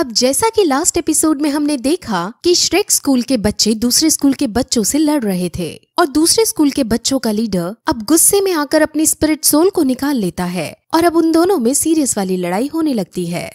अब जैसा कि लास्ट एपिसोड में हमने देखा कि श्रेक स्कूल के बच्चे दूसरे स्कूल के बच्चों से लड़ रहे थे और दूसरे स्कूल के बच्चों का लीडर अब गुस्से में आकर अपनी स्पिरिट सोल को निकाल लेता है और अब उन दोनों में सीरियस वाली लड़ाई होने लगती है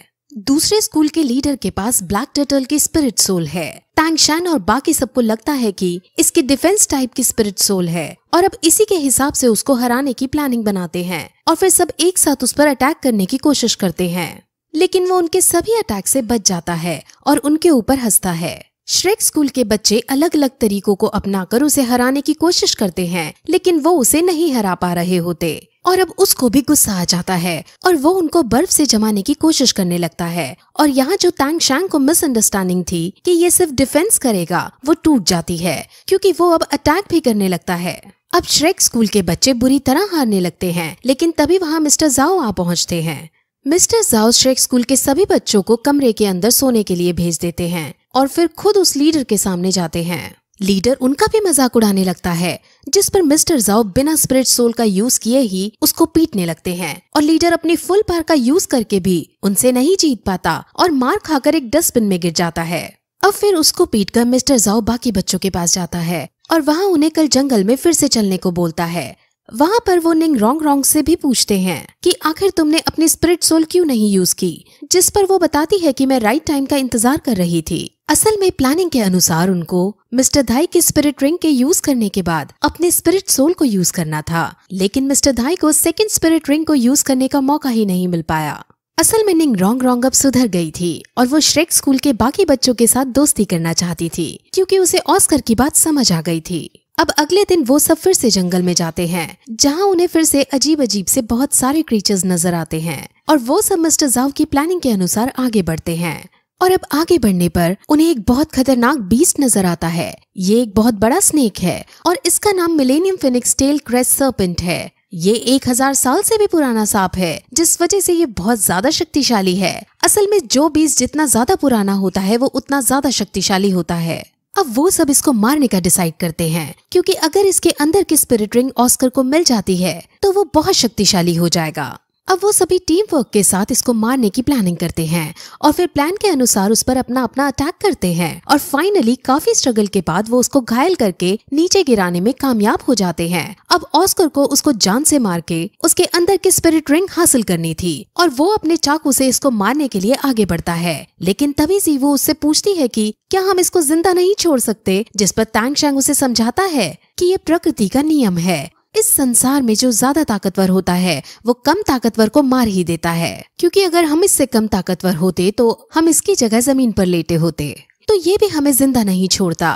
दूसरे स्कूल के लीडर के पास ब्लैक टर्टल की स्पिरिट सोल है टैंगशान और बाकी सबको लगता है कि इसकी डिफेंस टाइप की स्पिरिट सोल है और अब इसी के हिसाब से उसको हराने की प्लानिंग बनाते हैं और फिर सब एक साथ उस पर अटैक करने की कोशिश करते हैं लेकिन वो उनके सभी अटैक से बच जाता है और उनके ऊपर हंसता है श्रेक स्कूल के बच्चे अलग अलग तरीकों को अपनाकर उसे हराने की कोशिश करते हैं लेकिन वो उसे नहीं हरा पा रहे होते और अब उसको भी गुस्सा आ जाता है और वो उनको बर्फ से जमाने की कोशिश करने लगता है और यहाँ जो टैंग शैंग को मिसअंडरस्टैंडिंग थी कि ये सिर्फ डिफेंस करेगा वो टूट जाती है क्योंकि वो अब अटैक भी करने लगता है अब श्रेक स्कूल के बच्चे बुरी तरह हारने लगते हैं लेकिन तभी वहाँ मिस्टर जाओ आ पहुँचते हैं मिस्टर जाउस्ट्रेक स्कूल के सभी बच्चों को कमरे के अंदर सोने के लिए भेज देते हैं और फिर खुद उस लीडर के सामने जाते हैं लीडर उनका भी मजाक उड़ाने लगता है जिस पर मिस्टर जाओ बिना स्प्रिट सोल का यूज किए ही उसको पीटने लगते हैं और लीडर अपनी फुल पार का यूज करके भी उनसे नहीं जीत पाता और मार खाकर एक डस्टबिन में गिर जाता है अब फिर उसको पीट कर मिस्टर जाओ बाकी बच्चों के पास जाता है और वहाँ उन्हें कल जंगल में फिर से चलने को बोलता है वहाँ पर वो निंग रोंग रोंग से भी पूछते हैं कि आखिर तुमने अपनी स्पिरिट सोल क्यों नहीं यूज की जिस पर वो बताती है कि मैं राइट टाइम का इंतजार कर रही थी असल में प्लानिंग के अनुसार उनको मिस्टर धाई की स्पिरिट रिंग के यूज करने के बाद अपने स्पिरिट सोल को यूज करना था लेकिन मिस्टर धाई को सेकेंड स्पिरिट रिंग को यूज करने का मौका ही नहीं मिल पाया असल में निंग रोंग रोंग अब सुधर गई थी और वो श्रेक स्कूल के बाकी बच्चों के साथ दोस्ती करना चाहती थी क्योंकि उसे ऑस्कर की बात समझ आ गई थी अब अगले दिन वो सब फिर से जंगल में जाते हैं जहाँ उन्हें फिर से अजीब अजीब से बहुत सारे क्रीचर्स नजर आते हैं और वो सब मिस्टर जाव की प्लानिंग के अनुसार आगे बढ़ते हैं और अब आगे बढ़ने पर उन्हें एक बहुत खतरनाक बीस्ट नजर आता है ये एक बहुत बड़ा स्नेक है और इसका नाम millennium phoenix tail crest serpent है ये एक हजार साल से भी पुराना सांप है जिस वजह से ये बहुत ज्यादा शक्तिशाली है असल में जो बीज जितना ज्यादा पुराना होता है वो उतना ज्यादा शक्तिशाली होता है अब वो सब इसको मारने का डिसाइड करते हैं क्योंकि अगर इसके अंदर की स्पिरिट रिंग ऑस्कर को मिल जाती है तो वो बहुत शक्तिशाली हो जाएगा अब वो सभी टीम वर्क के साथ इसको मारने की प्लानिंग करते हैं और फिर प्लान के अनुसार उस पर अपना अपना अटैक करते हैं और फाइनली काफी स्ट्रगल के बाद वो उसको घायल करके नीचे गिराने में कामयाब हो जाते हैं अब ऑस्कर को उसको जान से मार के उसके अंदर की स्पिरिट रिंग हासिल करनी थी और वो अपने चाकू से इसको मारने के लिए आगे बढ़ता है लेकिन तभी सी वो उससे पूछती है की क्या हम इसको जिंदा नहीं छोड़ सकते जिस पर तैंग शैंग उसे समझाता है की ये प्रकृति का नियम है इस संसार में जो ज्यादा ताकतवर होता है वो कम ताकतवर को मार ही देता है क्योंकि अगर हम इससे कम ताकतवर होते तो हम इसकी जगह जमीन पर लेटे होते तो ये भी हमें जिंदा नहीं छोड़ता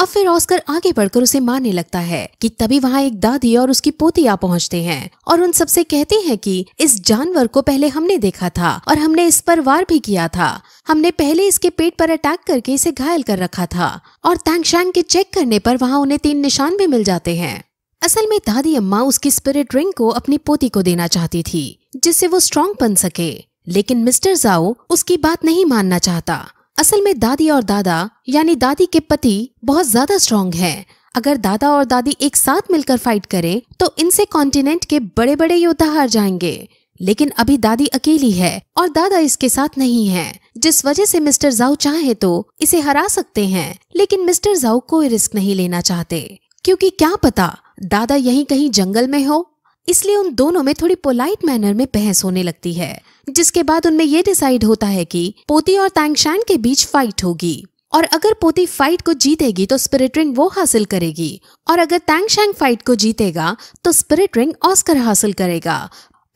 अब फिर ऑस्कर आगे बढ़कर उसे मारने लगता है कि तभी वहाँ एक दादी और उसकी पोती आ पहुँचते हैं और उन सबसे कहते हैं कि इस जानवर को पहले हमने देखा था और हमने इस पर वार भी किया था हमने पहले इसके पेट पर अटैक करके इसे घायल कर रखा था और तैंगशांग के चेक करने पर वहाँ उन्हें तीन निशान भी मिल जाते हैं असल में दादी अम्मा उसकी स्पिरिट रिंग को अपनी पोती को देना चाहती थी जिससे वो स्ट्रांग बन सके लेकिन मिस्टर जाओ उसकी बात नहीं मानना चाहता असल में दादी और दादा यानी दादी के पति बहुत ज्यादा स्ट्रांग हैं। अगर दादा और दादी एक साथ मिलकर फाइट करें तो इनसे कॉन्टिनेंट के बड़े बड़े योद्धा हार जाएंगे लेकिन अभी दादी अकेली है और दादा इसके साथ नहीं है जिस वजह से मिस्टर जाऊ चाहे तो इसे हरा सकते हैं लेकिन मिस्टर जाऊ कोई रिस्क नहीं लेना चाहते क्योंकि क्या पता दादा यहीं कहीं जंगल में हो इसलिए उन दोनों में थोड़ी पोलाइट मैनर में बहस होने लगती है जिसके बाद उनमें ये डिसाइड होता है कि पोती और तैंगशान के बीच फाइट होगी और अगर पोती फाइट को जीतेगी तो स्पिरिट रिंग वो हासिल करेगी और अगर तैंगशांग फाइट को जीतेगा तो स्पिरिट रिंग ऑस्कर हासिल करेगा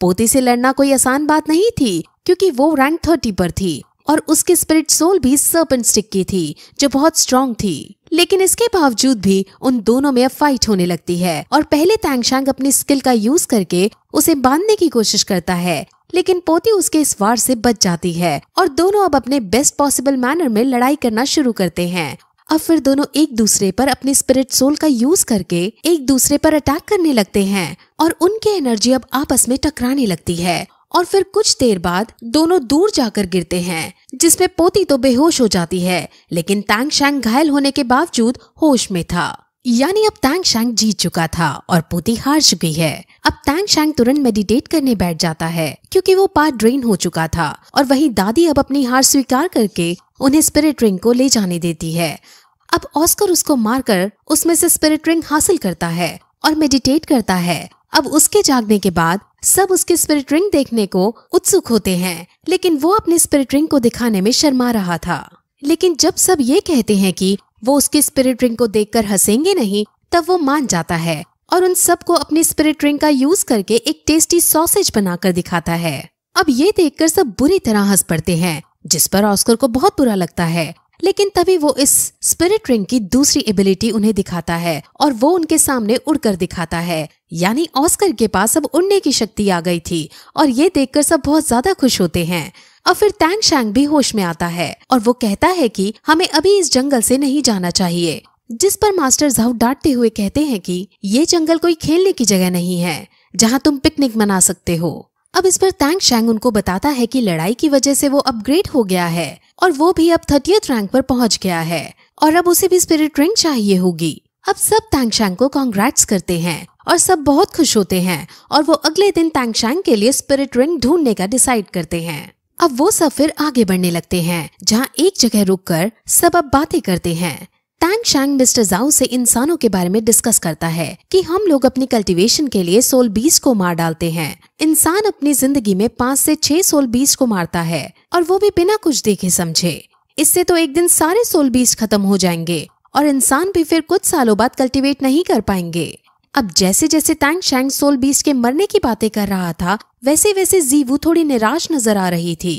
पोती से लड़ना कोई आसान बात नहीं थी क्योंकि वो रैंक थर्टी पर थी और उसकी स्पिरिट सोल भी सर्पेंट स्टिक की थी जो बहुत स्ट्रांग थी लेकिन इसके बावजूद भी उन दोनों में अब फाइट होने लगती है और पहले तैंगशांग अपनी स्किल का यूज करके उसे बांधने की कोशिश करता है लेकिन पोती उसके इस वार से बच जाती है और दोनों अब अपने बेस्ट पॉसिबल मैनर में लड़ाई करना शुरू करते हैं अब फिर दोनों एक दूसरे पर अपने स्पिरिट सोल का यूज करके एक दूसरे पर अटैक करने लगते हैं और उनकी एनर्जी अब आपस में टकराने लगती है और फिर कुछ देर बाद दोनों दूर जाकर गिरते हैं जिसमे पोती तो बेहोश हो जाती है लेकिन तैंग शैंग घायल होने के बावजूद होश में था यानी अब तैंग शैंग जीत चुका था और पोती हार चुकी है अब तैंग शैंग तुरंत मेडिटेट करने बैठ जाता है क्योंकि वो पार ड्रेन हो चुका था और वही दादी अब अपनी हार स्वीकार करके उन्हें स्पिरिट रिंग को ले जाने देती है अब ऑस्कर उसको मारकर उसमें से स्पिरिट रिंग हासिल करता है और मेडिटेट करता है अब उसके जागने के बाद सब उसके स्पिरिट रिंग देखने को उत्सुक होते हैं लेकिन वो अपने स्पिरिट रिंग को दिखाने में शर्मा रहा था लेकिन जब सब ये कहते हैं कि वो उसके स्पिरिट रिंग को देखकर हंसेंगे नहीं तब वो मान जाता है और उन सबको अपने स्पिरिट रिंग का यूज करके एक टेस्टी सॉसेज बनाकर दिखाता है अब ये देखकर सब बुरी तरह हंस पड़ते हैं जिस पर ऑस्कर को बहुत बुरा लगता है लेकिन तभी वो इस स्पिरिट रिंग की दूसरी एबिलिटी उन्हें दिखाता है और वो उनके सामने उड़कर दिखाता है यानी ऑस्कर के पास अब उड़ने की शक्ति आ गई थी और ये देखकर सब बहुत ज्यादा खुश होते हैं और फिर तैंग शैंग भी होश में आता है और वो कहता है कि हमें अभी इस जंगल से नहीं जाना चाहिए जिस पर मास्टर झाउ डांटते हुए कहते हैं कि ये जंगल कोई खेलने की जगह नहीं है जहाँ तुम पिकनिक मना सकते हो अब इस पर तैंग शेंग उनको बताता है कि लड़ाई की वजह से वो अपग्रेड हो गया है और वो भी अब थर्टियथ रैंक पर पहुंच गया है और अब उसे भी स्पिरिट रिंग चाहिए होगी अब सब तैंग शेंग को कॉन्ग्रेट्स करते हैं और सब बहुत खुश होते हैं और वो अगले दिन तैंग शेंग के लिए स्पिरिट रिंग ढूंढने का डिसाइड करते हैं अब वो सब फिर आगे बढ़ने लगते हैं जहाँ एक जगह रुककर सब अब बातें करते हैं टैंग शैंग मिस्टर जाओ से इंसानों के बारे में डिस्कस करता है कि हम लोग अपनी कल्टीवेशन के लिए सोल बीस को मार डालते हैं इंसान अपनी जिंदगी में पाँच से छह सोल बीस को मारता है और वो भी बिना कुछ देखे समझे इससे तो एक दिन सारे सोल बीस खत्म हो जाएंगे और इंसान भी फिर कुछ सालों बाद कल्टीवेट नहीं कर पाएंगे अब जैसे जैसे टैंग शैंग सोल बीस के मरने की बातें कर रहा था वैसे वैसे जीवू थोड़ी निराश नजर आ रही थी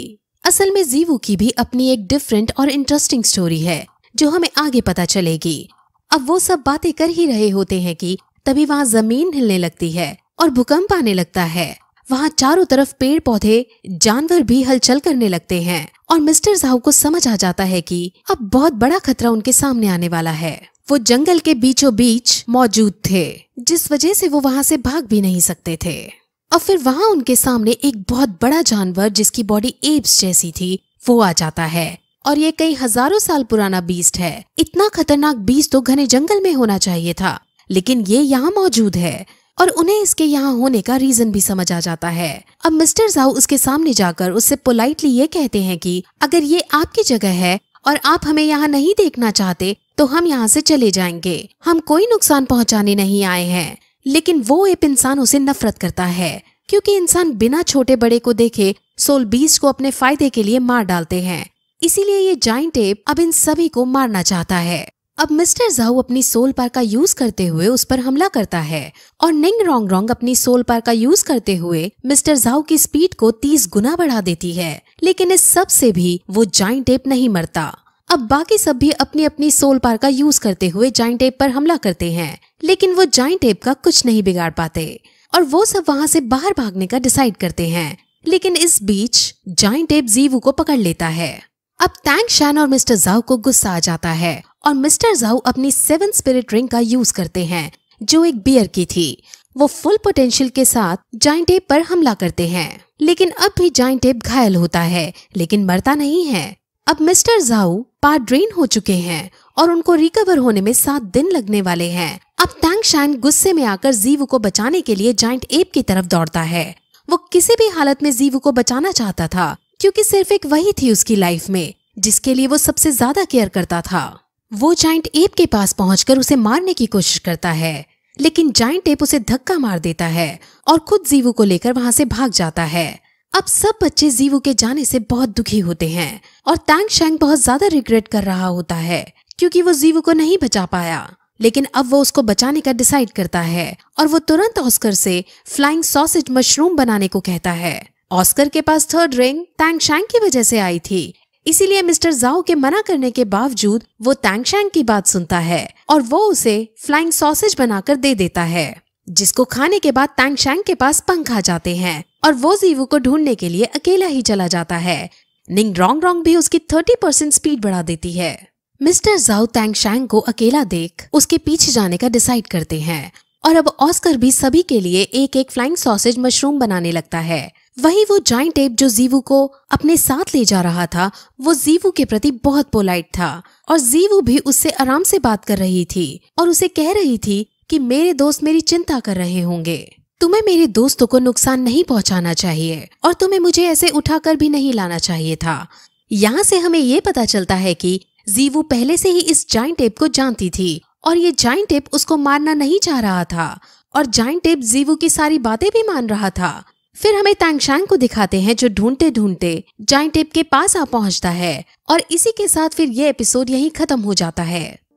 असल में जीवू की भी अपनी एक डिफरेंट और इंटरेस्टिंग स्टोरी है जो हमें आगे पता चलेगी अब वो सब बातें कर ही रहे होते हैं कि तभी वहाँ जमीन हिलने लगती है और भूकंप आने लगता है वहाँ चारों तरफ पेड़ पौधे जानवर भी हलचल करने लगते हैं और मिस्टर साहू को समझ आ जाता है कि अब बहुत बड़ा खतरा उनके सामने आने वाला है वो जंगल के बीचों बीच मौजूद थे जिस वजह से वो वहाँ से भाग भी नहीं सकते थे और फिर वहाँ उनके सामने एक बहुत बड़ा जानवर जिसकी बॉडी एब्स जैसी थी वो आ जाता है और ये कई हजारों साल पुराना बीस्ट है इतना खतरनाक बीस्ट तो घने जंगल में होना चाहिए था लेकिन ये यहाँ मौजूद है और उन्हें इसके यहाँ होने का रीजन भी समझ आ जाता है अब मिस्टर जाऊ उसके सामने जाकर उससे पोलाइटली ये कहते हैं कि अगर ये आपकी जगह है और आप हमें यहाँ नहीं देखना चाहते तो हम यहाँ से चले जाएंगे हम कोई नुकसान पहुँचाने नहीं आए हैं लेकिन वो एक इंसान उसे नफरत करता है क्योंकि इंसान बिना छोटे बड़े को देखे सोल बीस को अपने फायदे के लिए मार डालते हैं इसीलिए ये जाइंट एप अब इन सभी को मारना चाहता है अब मिस्टर जाऊ अपनी सोल पार का यूज करते हुए उस पर हमला करता है और निंग रोंग रोंग अपनी सोल पार का यूज करते हुए मिस्टर जाऊ की स्पीड को तीस गुना बढ़ा देती है लेकिन इस सब से भी वो जाइंट एप नहीं मरता अब बाकी सब भी अपनी अपनी सोल पार का यूज करते हुए जाइंट एप पर हमला करते हैं लेकिन वो जाइंट एप का कुछ नहीं बिगाड़ पाते और वो सब वहाँ से बाहर भागने का डिसाइड करते हैं लेकिन इस बीच जाइंट एप जीवू को पकड़ लेता है अब टैंग शैन और मिस्टर जाऊ को गुस्सा आ जाता है और मिस्टर जाऊ अपनी सेवन स्पिरिट रिंग का यूज करते हैं जो एक बियर की थी वो फुल पोटेंशियल के साथ जॉइंट एप पर हमला करते हैं लेकिन अब भी जॉइंट एप घायल होता है लेकिन मरता नहीं है अब मिस्टर जाऊ पार ड्रेन हो चुके हैं और उनको रिकवर होने में सात दिन लगने वाले हैं अब टैंग शैन गुस्से में आकर जीव को बचाने के लिए जॉइंट एप की तरफ दौड़ता है वो किसी भी हालत में जीव को बचाना चाहता था क्योंकि सिर्फ एक वही थी उसकी लाइफ में जिसके लिए वो सबसे ज्यादा केयर करता था वो जाइंट एप के पास पहुंचकर उसे मारने की कोशिश करता है लेकिन जाइंट एप उसे धक्का मार देता है और खुद जीवू को लेकर वहां से भाग जाता है अब सब बच्चे जीवू के जाने से बहुत दुखी होते हैं और तैंग शैंग बहुत ज्यादा रिग्रेट कर रहा होता है क्योंकि वो जीवू को नहीं बचा पाया लेकिन अब वो उसको बचाने का डिसाइड करता है और वो तुरंत ऑस्कर से फ्लाइंग सॉसेज मशरूम बनाने को कहता है ऑस्कर के पास थर्ड रिंग शैंग की वजह से आई थी इसीलिए मिस्टर जाओ के मना करने के बावजूद वो शैंग की बात सुनता है और वो उसे फ्लाइंग सॉसेज बनाकर दे देता है जिसको खाने के बाद शैंग के पास पंख आ जाते हैं और वो जीवू को ढूंढने के लिए अकेला ही चला जाता है निंग रोंग रोंग भी उसकी थर्टी परसेंट स्पीड बढ़ा देती है मिस्टर जाओ शैंग को अकेला देख उसके पीछे जाने का डिसाइड करते हैं और अब ऑस्कर भी सभी के लिए एक एक फ्लाइंग सॉसेज मशरूम बनाने लगता है वही वो जॉइंट एप जो जीवू को अपने साथ ले जा रहा था वो जीवू के प्रति बहुत पोलाइट था और जीवू भी उससे आराम से बात कर रही थी और उसे कह रही थी कि मेरे दोस्त मेरी चिंता कर रहे होंगे तुम्हें मेरे दोस्तों को नुकसान नहीं पहुंचाना चाहिए और तुम्हें मुझे ऐसे उठाकर भी नहीं लाना चाहिए था यहाँ से हमें ये पता चलता है कि जीवू पहले से ही इस जॉइंट टेप को जानती थी और ये जॉइंट टेप उसको मारना नहीं चाह रहा था और जॉइंट टेप जीवू की सारी बातें भी मान रहा था फिर हमें तांगशांग को दिखाते हैं जो ढूंढते ढूंढते जाइंट टेप के पास आ पहुंचता है और इसी के साथ फिर ये एपिसोड यहीं खत्म हो जाता है